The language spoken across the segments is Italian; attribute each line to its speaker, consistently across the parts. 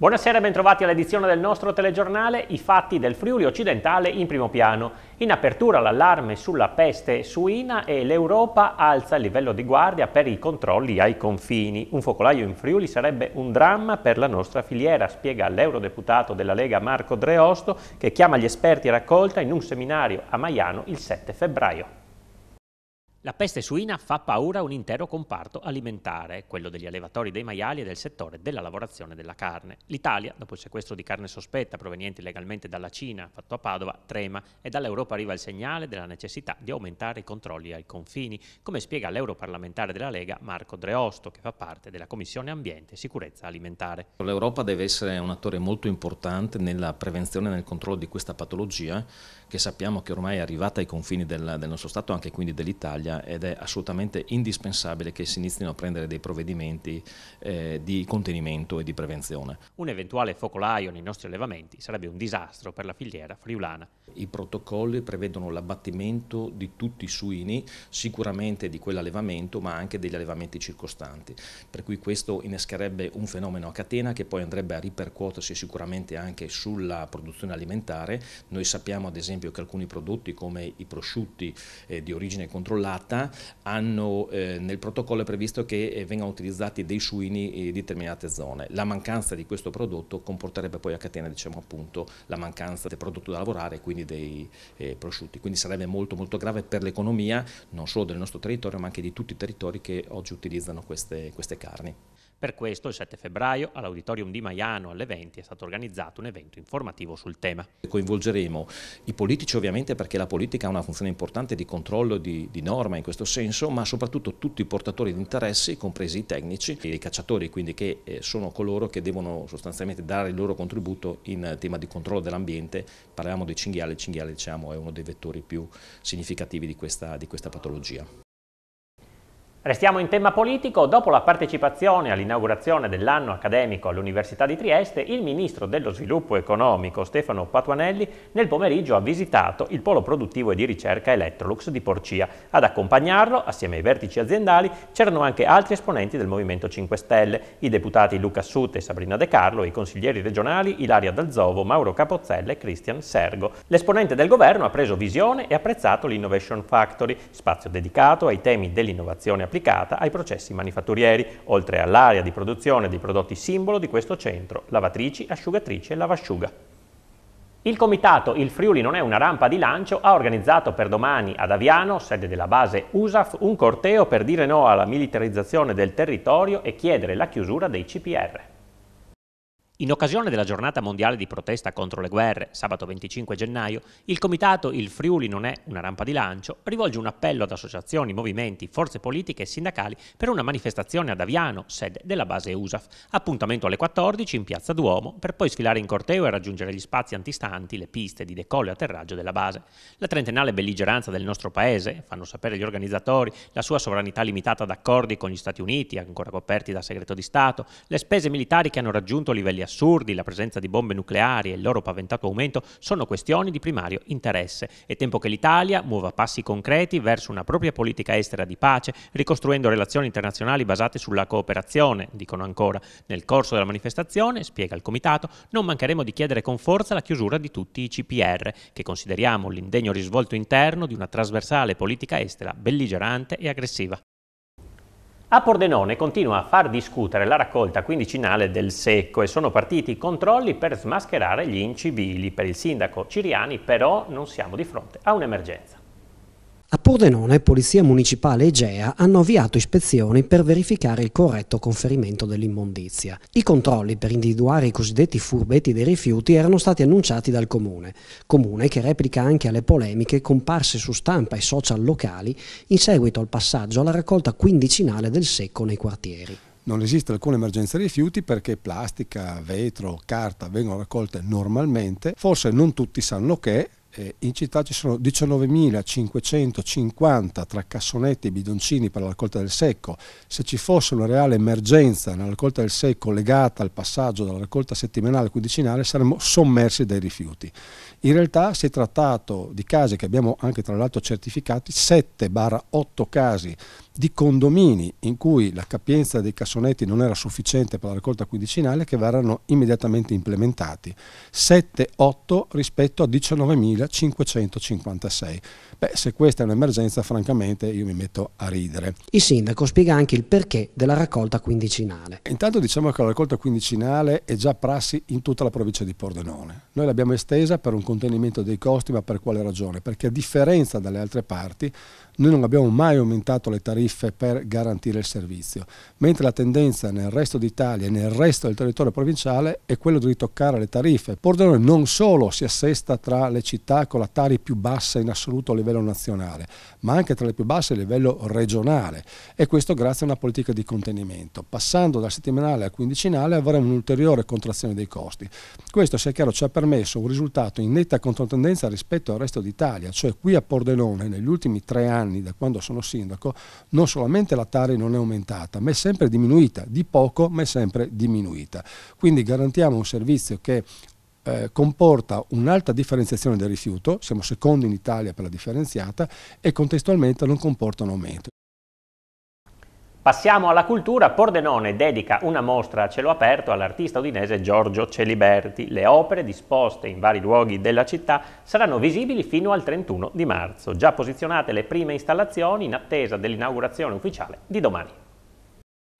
Speaker 1: Buonasera e bentrovati all'edizione del nostro telegiornale I fatti del Friuli occidentale in primo piano. In apertura l'allarme sulla peste suina e l'Europa alza il livello di guardia per i controlli ai confini. Un focolaio in Friuli sarebbe un dramma per la nostra filiera, spiega l'eurodeputato della Lega Marco Dreosto che chiama gli esperti a raccolta in un seminario a Maiano il 7 febbraio. La peste suina fa paura a un intero comparto alimentare, quello degli allevatori dei maiali e del settore della lavorazione della carne. L'Italia, dopo il sequestro di carne sospetta proveniente illegalmente dalla Cina, fatto a Padova, trema e dall'Europa arriva il segnale della necessità di aumentare i controlli ai confini, come spiega l'europarlamentare della Lega Marco Dreosto, che fa parte della Commissione Ambiente e Sicurezza Alimentare.
Speaker 2: L'Europa deve essere un attore molto importante nella prevenzione e nel controllo di questa patologia che sappiamo che ormai è arrivata ai confini del, del nostro Stato, anche quindi dell'Italia, ed è assolutamente indispensabile che si inizino a prendere dei provvedimenti eh, di contenimento e di prevenzione.
Speaker 1: Un eventuale focolaio nei nostri allevamenti sarebbe un disastro per la
Speaker 2: filiera friulana. I protocolli prevedono l'abbattimento di tutti i suini, sicuramente di quell'allevamento, ma anche degli allevamenti circostanti, per cui questo innescherebbe un fenomeno a catena che poi andrebbe a ripercuotersi sicuramente anche sulla produzione alimentare. Noi sappiamo ad esempio esempio che alcuni prodotti come i prosciutti eh, di origine controllata hanno eh, nel protocollo previsto che eh, vengano utilizzati dei suini eh, in determinate zone. La mancanza di questo prodotto comporterebbe poi a catena diciamo, appunto, la mancanza del prodotto da lavorare e quindi dei eh, prosciutti. Quindi sarebbe molto molto grave per l'economia non solo del nostro territorio ma anche di tutti i territori che oggi utilizzano queste, queste carni.
Speaker 1: Per questo il 7 febbraio all'Auditorium di Maiano alle 20 è stato organizzato un evento informativo sul tema.
Speaker 2: Coinvolgeremo i politici ovviamente perché la politica ha una funzione importante di controllo di, di norma in questo senso, ma soprattutto tutti i portatori di interessi, compresi i tecnici e i cacciatori, quindi che eh, sono coloro che devono sostanzialmente dare il loro contributo in tema di controllo dell'ambiente. Parliamo dei cinghiali, il cinghiale diciamo, è uno dei vettori più significativi di questa, di questa patologia.
Speaker 1: Restiamo in tema politico, dopo la partecipazione all'inaugurazione dell'anno accademico all'Università di Trieste, il Ministro dello Sviluppo Economico Stefano Patuanelli nel pomeriggio ha visitato il polo produttivo e di ricerca Electrolux di Porcia. Ad accompagnarlo, assieme ai vertici aziendali, c'erano anche altri esponenti del Movimento 5 Stelle, i deputati Luca Sute e Sabrina De Carlo, i consiglieri regionali Ilaria Dalzovo, Mauro Capozzella e Cristian Sergo. L'esponente del governo ha preso visione e apprezzato l'Innovation Factory, spazio dedicato ai temi dell'innovazione applicata ai processi manifatturieri, oltre all'area di produzione dei prodotti simbolo di questo centro, lavatrici, asciugatrici e lavasciuga. Il comitato Il Friuli non è una rampa di lancio ha organizzato per domani ad Aviano, sede della base USAF, un corteo per dire no alla militarizzazione del territorio e chiedere la chiusura dei CPR. In occasione della giornata mondiale di protesta contro le guerre, sabato 25 gennaio, il comitato Il Friuli non è una rampa di lancio rivolge un appello ad associazioni, movimenti, forze politiche e sindacali per una manifestazione ad Aviano, sede della base USAF. Appuntamento alle 14 in piazza Duomo per poi sfilare in corteo e raggiungere gli spazi antistanti, le piste di decollo e atterraggio della base. La trentennale belligeranza del nostro paese, fanno sapere gli organizzatori, la sua sovranità limitata ad accordi con gli Stati Uniti, ancora coperti da segreto di Stato, le spese militari che hanno raggiunto livelli assolutamente assurdi, la presenza di bombe nucleari e il loro paventato aumento sono questioni di primario interesse. È tempo che l'Italia muova passi concreti verso una propria politica estera di pace, ricostruendo relazioni internazionali basate sulla cooperazione, dicono ancora. Nel corso della manifestazione, spiega il Comitato, non mancheremo di chiedere con forza la chiusura di tutti i CPR, che consideriamo l'indegno risvolto interno di una trasversale politica estera belligerante e aggressiva. A Pordenone continua a far discutere la raccolta quindicinale del secco e sono partiti i controlli per smascherare gli incivili. Per il sindaco Ciriani però non siamo di fronte a un'emergenza.
Speaker 3: A Pordenone, Polizia
Speaker 1: Municipale e GEA hanno avviato ispezioni per verificare il corretto conferimento dell'immondizia. I controlli per individuare i cosiddetti furbetti dei rifiuti erano stati annunciati dal Comune, Comune che replica anche alle polemiche comparse su stampa e social locali in seguito
Speaker 4: al passaggio alla raccolta quindicinale del secco nei
Speaker 3: quartieri. Non esiste alcuna emergenza rifiuti perché plastica, vetro, carta vengono raccolte normalmente, forse non tutti sanno che eh, in città ci sono 19.550 tra cassonetti e bidoncini per la raccolta del secco. Se ci fosse una reale emergenza nella raccolta del secco legata al passaggio dalla raccolta settimanale a quindicinale saremmo sommersi dai rifiuti. In realtà si è trattato di casi che abbiamo anche tra l'altro certificati, 7-8 casi di condomini in cui la capienza dei cassonetti non era sufficiente per la raccolta quindicinale che verranno immediatamente implementati, 7-8 rispetto a 19.556. Beh, se questa è un'emergenza, francamente io mi metto a ridere. Il sindaco spiega anche il perché della raccolta quindicinale. Intanto diciamo che la raccolta quindicinale è già prassi in tutta la provincia di Pordenone. Noi l'abbiamo estesa per un contenimento dei costi, ma per quale ragione? Perché a differenza dalle altre parti, noi non abbiamo mai aumentato le tariffe per garantire il servizio, mentre la tendenza nel resto d'Italia e nel resto del territorio provinciale è quella di ritoccare le tariffe. Pordenone non solo si assesta tra le città con la tari più bassa in assoluto a livello nazionale, ma anche tra le più basse a livello regionale e questo grazie a una politica di contenimento. Passando dal settimanale al quindicinale avremo un'ulteriore contrazione dei costi. Questo, sia chiaro, ci ha permesso un risultato in netta controtendenza rispetto al resto d'Italia, cioè qui a Pordenone negli ultimi tre anni anni, da quando sono sindaco, non solamente la Tari non è aumentata, ma è sempre diminuita, di poco ma è sempre diminuita. Quindi garantiamo un servizio che eh, comporta un'alta differenziazione del rifiuto, siamo secondi in Italia per la differenziata, e contestualmente non comporta un aumento.
Speaker 1: Passiamo alla cultura, Pordenone dedica una mostra a cielo aperto all'artista udinese Giorgio Celiberti. Le opere disposte in vari luoghi della città saranno visibili fino al 31 di marzo. Già posizionate le prime installazioni in attesa dell'inaugurazione ufficiale di domani.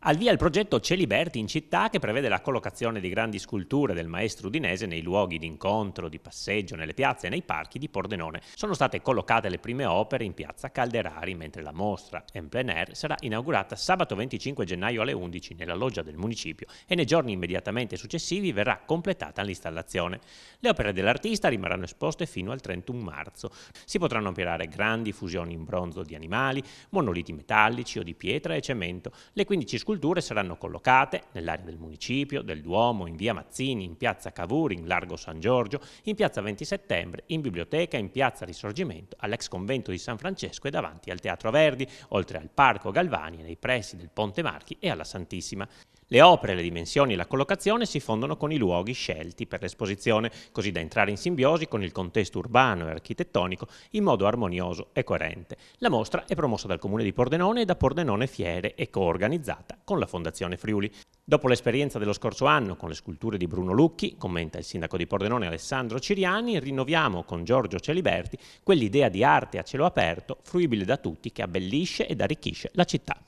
Speaker 1: Al via il progetto Celiberti in città che prevede la collocazione di grandi sculture del maestro udinese nei luoghi di incontro, di passeggio, nelle piazze e nei parchi di Pordenone. Sono state collocate le prime opere in piazza Calderari, mentre la mostra en plein air sarà inaugurata sabato 25 gennaio alle 11 nella loggia del municipio e nei giorni immediatamente successivi verrà completata l'installazione. Le opere dell'artista rimarranno esposte fino al 31 marzo. Si potranno ampliare grandi fusioni in bronzo di animali, monoliti metallici o di pietra e cemento. Le 15 sculture saranno collocate nell'area del municipio, del Duomo, in via Mazzini, in piazza Cavour, in largo San Giorgio, in piazza 20 settembre, in biblioteca, in piazza Risorgimento, all'ex convento di San Francesco e davanti al Teatro Verdi, oltre al Parco Galvani nei pressi del Ponte Marchi e alla Santissima. Le opere, le dimensioni e la collocazione si fondono con i luoghi scelti per l'esposizione, così da entrare in simbiosi con il contesto urbano e architettonico in modo armonioso e coerente. La mostra è promossa dal Comune di Pordenone e da Pordenone Fiere e coorganizzata con la Fondazione Friuli. Dopo l'esperienza dello scorso anno con le sculture di Bruno Lucchi, commenta il sindaco di Pordenone Alessandro Ciriani, rinnoviamo con Giorgio Celiberti quell'idea di arte a cielo aperto, fruibile da tutti, che abbellisce ed arricchisce la città.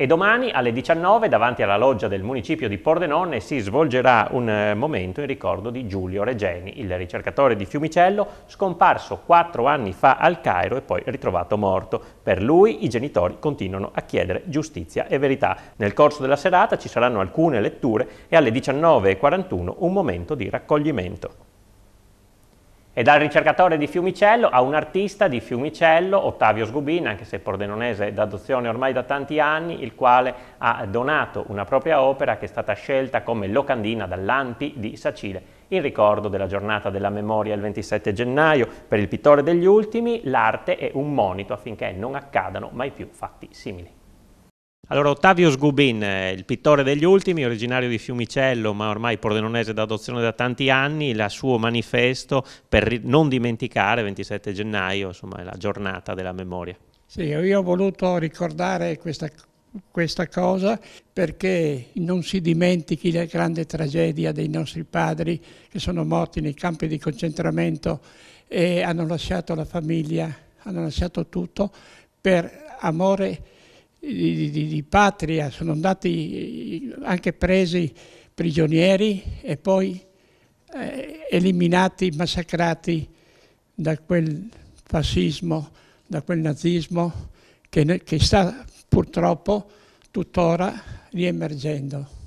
Speaker 1: E domani alle 19 davanti alla loggia del municipio di Pordenone si svolgerà un eh, momento in ricordo di Giulio Regeni, il ricercatore di Fiumicello, scomparso quattro anni fa al Cairo e poi ritrovato morto. Per lui i genitori continuano a chiedere giustizia e verità. Nel corso della serata ci saranno alcune letture e alle 19.41 un momento di raccoglimento e dal ricercatore di Fiumicello a un artista di Fiumicello, Ottavio Sgubin, anche se pordenonese d'adozione ormai da tanti anni, il quale ha donato una propria opera che è stata scelta come locandina dall'Ampi di Sacile. In ricordo della giornata della memoria il 27 gennaio, per il pittore degli ultimi, l'arte è un monito affinché non accadano mai più fatti simili. Allora, Ottavio Sgubin, eh, il pittore degli ultimi, originario di Fiumicello, ma ormai pordenonese d'adozione da tanti anni, il suo manifesto per non dimenticare, 27 gennaio, insomma, è la giornata della memoria.
Speaker 4: Sì, io ho voluto ricordare questa, questa cosa perché non si dimentichi la grande tragedia dei nostri padri che sono morti nei campi di concentramento e hanno lasciato la famiglia, hanno lasciato tutto per amore di, di, di patria, sono andati eh, anche presi prigionieri e poi eh, eliminati, massacrati da quel fascismo, da quel nazismo che, che sta purtroppo tuttora riemergendo.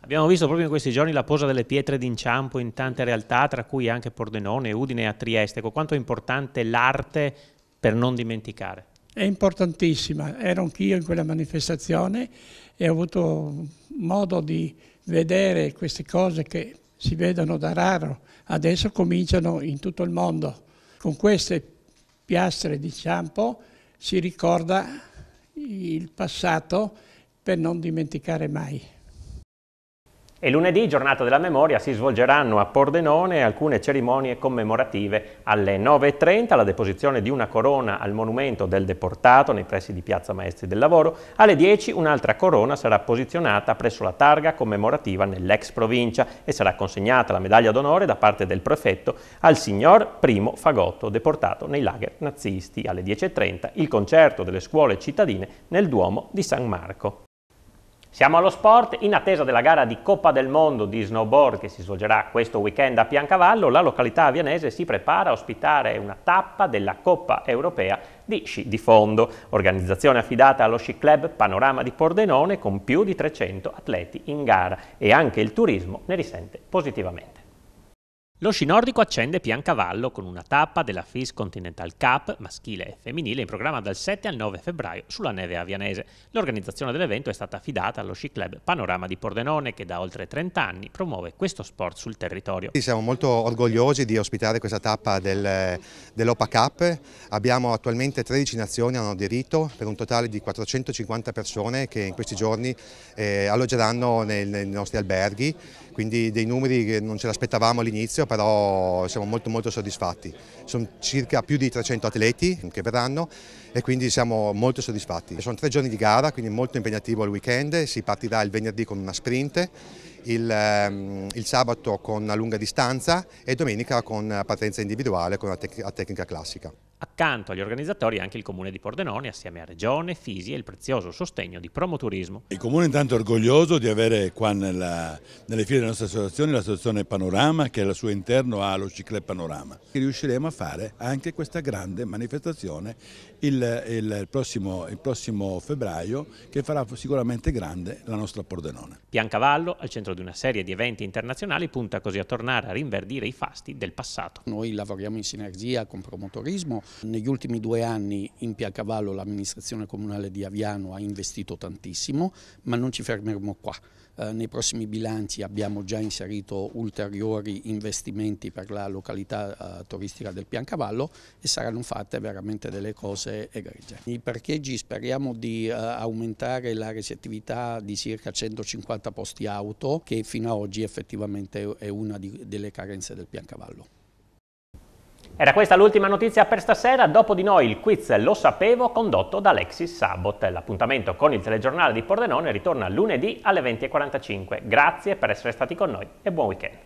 Speaker 1: Abbiamo visto proprio in questi giorni la posa delle pietre d'inciampo in tante realtà, tra cui anche Pordenone, Udine e a Trieste. Ecco, quanto è importante l'arte per non dimenticare?
Speaker 4: è importantissima. Ero anch'io in quella manifestazione e ho avuto modo di vedere queste cose che si vedono da raro, adesso cominciano in tutto il mondo. Con queste piastre di ciampo si ricorda il passato per non dimenticare mai
Speaker 1: e lunedì, giornata della memoria, si svolgeranno a Pordenone alcune cerimonie commemorative alle 9.30, la deposizione di una corona al monumento del deportato nei pressi di Piazza Maestri del Lavoro, alle 10 un'altra corona sarà posizionata presso la targa commemorativa nell'ex provincia e sarà consegnata la medaglia d'onore da parte del prefetto al signor Primo Fagotto, deportato nei lager nazisti. Alle 10.30 il concerto delle scuole cittadine nel Duomo di San Marco. Siamo allo sport, in attesa della gara di Coppa del Mondo di snowboard che si svolgerà questo weekend a Piancavallo, la località avianese si prepara a ospitare una tappa della Coppa Europea di sci di fondo, organizzazione affidata allo sci club Panorama di Pordenone con più di 300 atleti in gara e anche il turismo ne risente positivamente. Lo sci nordico accende Piancavallo con una tappa della FIS Continental Cup maschile e femminile in programma dal 7 al 9 febbraio sulla neve avianese. L'organizzazione dell'evento è stata affidata allo sci club Panorama di Pordenone che da oltre 30 anni promuove questo sport sul territorio. Siamo molto orgogliosi di ospitare questa tappa del, dell'OPA Cup. Abbiamo attualmente 13 nazioni che hanno aderito per un totale di 450 persone che in questi giorni eh, alloggeranno nei, nei nostri alberghi, quindi dei numeri che non ce l'aspettavamo all'inizio però siamo molto molto soddisfatti. Sono circa più di 300 atleti che verranno e quindi siamo molto soddisfatti. Sono tre giorni di gara, quindi molto impegnativo il weekend, si partirà il venerdì con una sprint, il, ehm, il sabato con una lunga distanza e domenica con partenza individuale con la tec tecnica classica. Accanto agli organizzatori anche il comune di Pordenone, assieme a Regione, Fisi e il prezioso sostegno di Promoturismo.
Speaker 3: Il comune è intanto orgoglioso di avere qua nella, nelle file della nostra associazione l'associazione Panorama che al suo interno ha lo Cicle Panorama. Riusciremo a fare anche questa grande manifestazione il, il, prossimo, il prossimo febbraio che farà sicuramente grande la nostra Pordenone.
Speaker 1: Piancavallo, al centro di una serie di eventi internazionali, punta così a tornare a rinverdire i fasti del passato. Noi
Speaker 4: lavoriamo in sinergia con Promoturismo negli ultimi due anni in Piacavallo l'amministrazione comunale di Aviano ha investito tantissimo, ma non ci fermeremo qua. Eh, nei prossimi bilanci abbiamo già inserito ulteriori investimenti per la località eh, turistica del Piancavallo e saranno fatte veramente delle cose egregie. I parcheggi speriamo di eh, aumentare la recettività di circa 150 posti auto che fino ad oggi effettivamente è una delle carenze del Piancavallo.
Speaker 1: Era questa l'ultima notizia per stasera, dopo di noi il quiz Lo Sapevo condotto da Alexis Sabot. L'appuntamento con il telegiornale di Pordenone ritorna lunedì alle 20.45. Grazie per essere stati con noi e buon weekend.